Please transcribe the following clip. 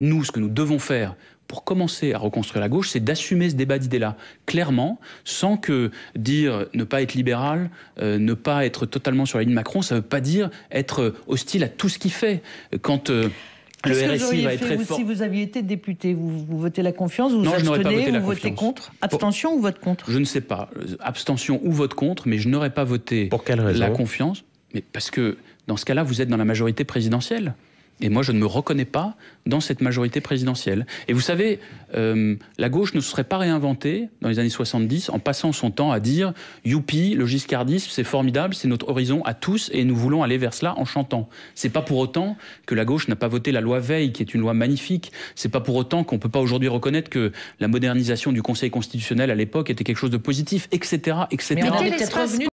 Nous, ce que nous devons faire pour commencer à reconstruire la gauche, c'est d'assumer ce débat d'idées-là, clairement, sans que dire ne pas être libéral, euh, ne pas être totalement sur la ligne Macron, ça ne veut pas dire être euh, hostile à tout ce qu'il fait. Quand. Euh, le RSI va être très fort. Si vous aviez été député, vous, votez la confiance, vous vous abstenez, vous votez contre, abstention ou vote contre Je ne sais pas, abstention ou vote contre, mais je n'aurais pas voté pour quelle raison la confiance, mais parce que dans ce cas-là, vous êtes dans la majorité présidentielle. Et moi, je ne me reconnais pas dans cette majorité présidentielle. Et vous savez, euh, la gauche ne se serait pas réinventée dans les années 70 en passant son temps à dire « Youpi, le giscardisme, c'est formidable, c'est notre horizon à tous et nous voulons aller vers cela en chantant ». C'est pas pour autant que la gauche n'a pas voté la loi Veil, qui est une loi magnifique. C'est pas pour autant qu'on peut pas aujourd'hui reconnaître que la modernisation du Conseil constitutionnel à l'époque était quelque chose de positif, etc. etc.